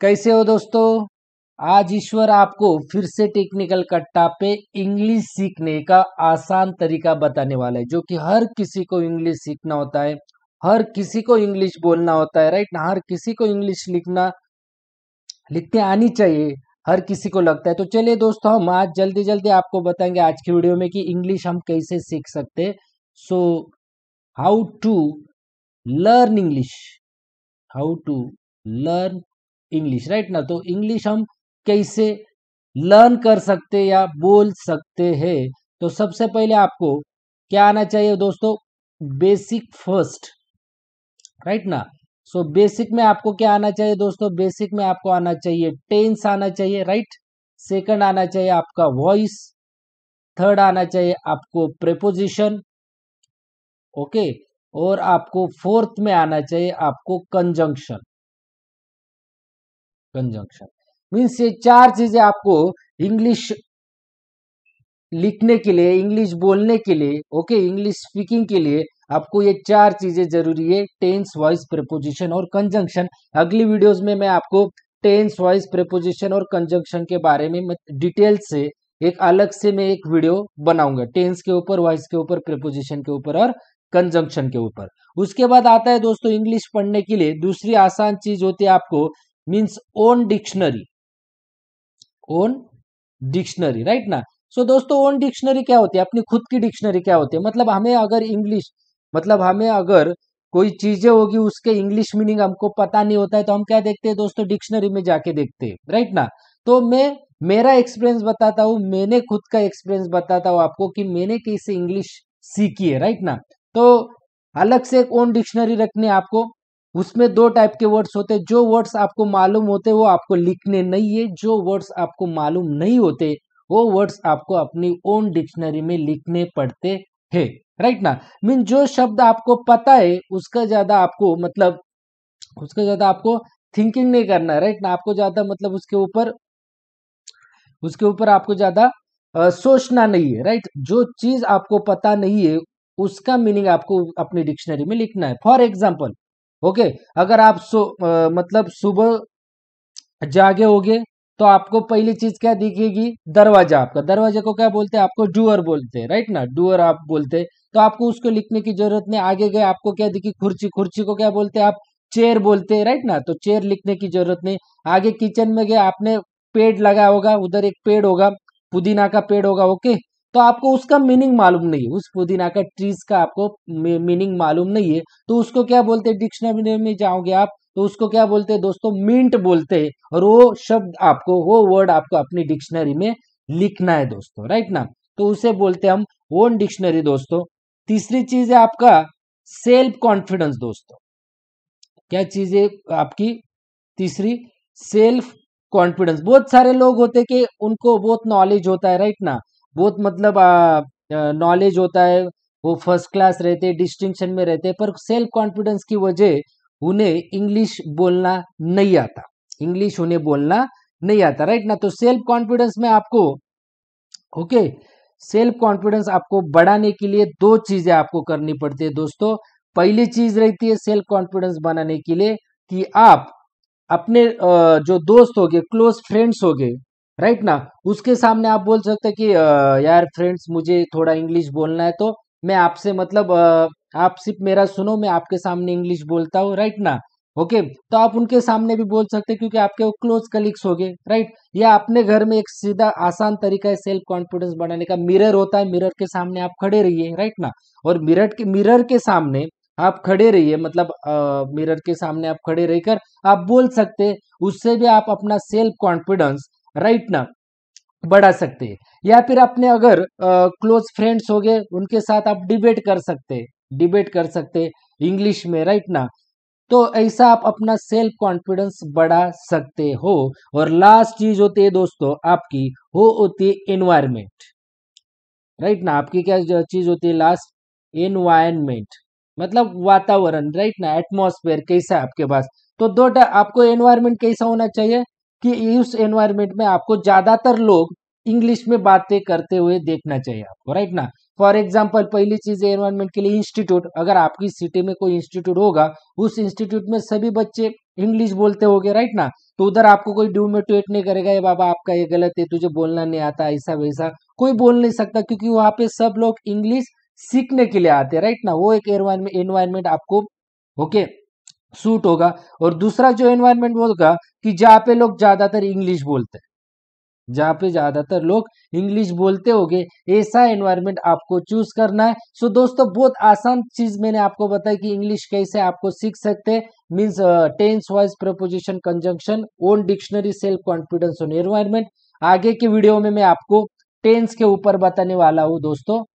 कैसे हो दोस्तों आज ईश्वर आपको फिर से टेक्निकल कट्टा पे इंग्लिश सीखने का आसान तरीका बताने वाला है जो कि हर किसी को इंग्लिश सीखना होता है हर किसी को इंग्लिश बोलना होता है राइट ना हर किसी को इंग्लिश लिखना लिखते आनी चाहिए हर किसी को लगता है तो चलिए दोस्तों हम आज जल्दी जल्दी आपको बताएंगे आज की वीडियो में कि इंग्लिश हम कैसे सीख सकते so how to learn English how to learn English right ना तो इंग्लिश हम कैसे लर्न कर सकते या बोल सकते हैं तो सबसे पहले आपको क्या आना चाहिए दोस्तों बेसिक फर्स्ट राइट ना सो so, बेसिक में आपको क्या आना चाहिए दोस्तों बेसिक में आपको आना चाहिए टेंस आना चाहिए राइट सेकंड आना चाहिए आपका वॉइस थर्ड आना चाहिए आपको प्रेपोजिशन ओके okay? और आपको फोर्थ में आना चाहिए आपको कंजंक्शन कंजंक्शन मीन्स ये चार चीजें आपको इंग्लिश लिखने के लिए इंग्लिश बोलने के लिए ओके इंग्लिश स्पीकिंग के लिए आपको ये चार चीजें जरूरी है टेंस वॉइस प्रपोजिशन और कंजंक्शन अगली वीडियोस में मैं आपको टेंस वॉइस प्रपोजिशन और कंजंक्शन के बारे में डिटेल से एक अलग से मैं एक वीडियो बनाऊंगा टेंस के ऊपर वॉइस के ऊपर प्रपोजिशन के ऊपर और कंजंक्शन के ऊपर उसके बाद आता है दोस्तों इंग्लिश पढ़ने के लिए दूसरी आसान चीज होती है आपको means own dictionary own dictionary right ना सो so, दोस्तों ओन डिक्शनरी क्या होती है अपनी खुद की डिक्शनरी क्या होती है मतलब हमें अगर इंग्लिश मतलब हमें अगर कोई चीजें होगी उसके इंग्लिश मीनिंग हमको पता नहीं होता है तो हम क्या देखते हैं दोस्तों डिक्शनरी में जाके देखते हैं राइट ना तो मैं मेरा एक्सपीरियंस बताता हूँ मैंने खुद का एक्सपीरियंस बताता हूँ आपको कि मैंने कैसे इंग्लिश सीखी है राइट ना तो अलग से एक ओन डिक्शनरी रखनी है आपको उसमें दो टाइप के वर्ड्स होते हैं जो वर्ड्स आपको मालूम होते वो आपको लिखने नहीं है जो वर्ड्स आपको मालूम नहीं होते वो वर्ड्स आपको अपनी ओन डिक्शनरी में लिखने पड़ते हैं राइट ना मीन जो शब्द आपको पता है उसका ज्यादा आपको मतलब उसका ज्यादा आपको थिंकिंग नहीं करना है राइट ना आपको ज्यादा मतलब उसके ऊपर उसके ऊपर आपको ज्यादा सोचना नहीं है राइट जो चीज आपको पता नहीं है उसका मीनिंग आपको अपनी डिक्शनरी में लिखना है फॉर एग्जाम्पल ओके अगर आप सु, आ, मतलब सुबह जागे होगे तो आपको पहली चीज क्या दिखेगी दरवाजा आपका दरवाजे को क्या बोलते हैं आपको डूअर बोलते हैं राइट ना डूअर आप बोलते हैं तो आपको उसको लिखने की जरूरत नहीं आगे गए आपको क्या दिखी खुर्ची खुर्ची को क्या बोलते हैं आप चेयर बोलते हैं राइट ना तो चेयर लिखने की जरूरत नहीं आगे किचन में गए आपने पेड़ लगाया होगा उधर एक पेड़ होगा पुदीना का पेड़ होगा ओके तो आपको उसका मीनिंग मालूम नहीं है उस पुदीना का ट्रीज का आपको मीनिंग मालूम नहीं है तो उसको क्या बोलते हैं डिक्शनरी में जाओगे आप तो उसको क्या बोलते हैं दोस्तों मिंट बोलते हैं और वो शब्द आपको वो वर्ड आपको अपनी डिक्शनरी में लिखना है दोस्तों राइट ना तो उसे बोलते हैं हम ओन डिक्शनरी दोस्तों तीसरी चीज है आपका सेल्फ कॉन्फिडेंस दोस्तों क्या चीज है आपकी तीसरी सेल्फ कॉन्फिडेंस बहुत सारे लोग होते कि उनको बहुत नॉलेज होता है राइट ना बहुत मतलब नॉलेज होता है वो फर्स्ट क्लास रहते डिस्टिंक्शन में रहते पर सेल्फ कॉन्फिडेंस की वजह उन्हें इंग्लिश बोलना नहीं आता इंग्लिश उन्हें बोलना नहीं आता राइट ना तो सेल्फ कॉन्फिडेंस में आपको ओके सेल्फ कॉन्फिडेंस आपको बढ़ाने के लिए दो चीजें आपको करनी पड़ती है दोस्तों पहली चीज रहती है सेल्फ कॉन्फिडेंस बनाने के लिए कि आप अपने जो दोस्त हो गए क्लोज फ्रेंड्स हो गए राइट ना उसके सामने आप बोल सकते कि यार फ्रेंड्स मुझे थोड़ा इंग्लिश बोलना है तो मैं आपसे मतलब आप सिर्फ मेरा सुनो मैं आपके सामने इंग्लिश बोलता हूँ राइट ना ओके तो आप उनके सामने भी बोल सकते हैं क्योंकि आपके वो क्लोज कलीग्स हो गए राइट या अपने घर में एक सीधा आसान तरीका है सेल्फ कॉन्फिडेंस बढ़ाने का मिरर होता है मिरर के सामने आप खड़े रहिए राइट ना और मिरर के मिरर के सामने आप खड़े रहिए मतलब मिरर के सामने आप खड़े रहकर आप बोल सकते उससे भी आप अपना सेल्फ कॉन्फिडेंस राइट ना बढ़ा सकते हैं या फिर अपने अगर क्लोज फ्रेंड्स हो गए उनके साथ आप डिबेट कर सकते डिबेट कर सकते इंग्लिश में राइट ना तो ऐसा आप अपना सेल्फ कॉन्फिडेंस बढ़ा सकते हो और लास्ट चीज होती है दोस्तों आपकी वो होती है एनवायरमेंट राइट ना आपकी क्या चीज होती है लास्ट एनवायरमेंट मतलब वातावरण राइट ना एटमोसफेयर कैसा है आपके पास तो दो आपको एनवायरमेंट कैसा होना चाहिए कि उस एनवायरमेंट में आपको ज्यादातर लोग इंग्लिश में बातें करते हुए देखना चाहिए आपको राइट ना फॉर एग्जाम्पल पहली चीज एनवायरमेंट के लिए इंस्टीट्यूट अगर आपकी सिटी में कोई इंस्टीट्यूट होगा उस इंस्टीट्यूट में सभी बच्चे इंग्लिश बोलते होंगे राइट ना तो उधर आपको कोई ड्यूमेटेट नहीं करेगा ये बाबा आपका ये गलत है तुझे बोलना नहीं आता ऐसा वैसा कोई बोल नहीं सकता क्योंकि वहां पे सब लोग इंग्लिश सीखने के लिए आते हैं राइट ना वो एक एनवायरमेंट एनवायरमेंट आपको ओके okay, सूट होगा और दूसरा जो एनवायरमेंट वो होगा कि जहाँ पे लोग ज़्यादातर इंग्लिश बोलते हैं जहाँ पे ज़्यादातर लोग इंग्लिश बोलते होंगे ऐसा एनवायरमेंट आपको चूज करना है सो दोस्तों बहुत आसान चीज़ मैंने आपको बताया कि इंग्लिश कैसे आपको सीख सकते हैं means tense wise preposition conjunction own dictionary self confidence on environment आगे के वीडियो में मैं आपको टेंस के ऊपर बताने वाला हूँ दोस्तों